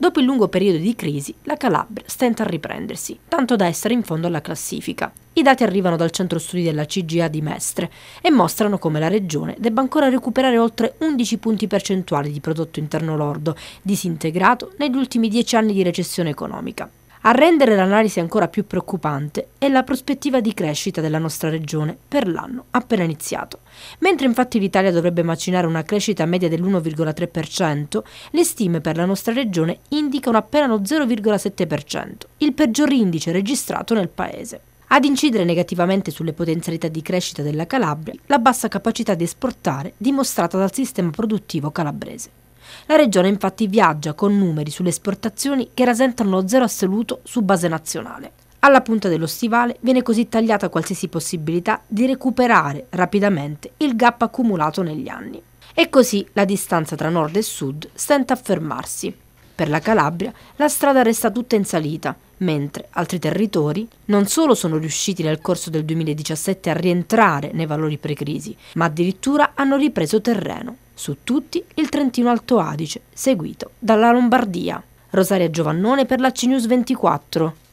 Dopo il lungo periodo di crisi, la Calabria stenta a riprendersi, tanto da essere in fondo alla classifica. I dati arrivano dal centro studi della CGA di Mestre e mostrano come la regione debba ancora recuperare oltre 11 punti percentuali di prodotto interno lordo disintegrato negli ultimi 10 anni di recessione economica. A rendere l'analisi ancora più preoccupante è la prospettiva di crescita della nostra regione per l'anno appena iniziato. Mentre infatti l'Italia dovrebbe macinare una crescita media dell'1,3%, le stime per la nostra regione indicano appena lo 0,7%, il peggior indice registrato nel Paese. Ad incidere negativamente sulle potenzialità di crescita della Calabria, la bassa capacità di esportare dimostrata dal sistema produttivo calabrese. La Regione infatti viaggia con numeri sulle esportazioni che rasentano lo zero assoluto su base nazionale. Alla punta dello stivale viene così tagliata qualsiasi possibilità di recuperare rapidamente il gap accumulato negli anni. E così la distanza tra nord e sud stenta a fermarsi. Per la Calabria la strada resta tutta in salita, mentre altri territori non solo sono riusciti nel corso del 2017 a rientrare nei valori pre-crisi, ma addirittura hanno ripreso terreno. Su tutti il Trentino Alto Adige, seguito dalla Lombardia. Rosaria Giovannone per la CNews 24.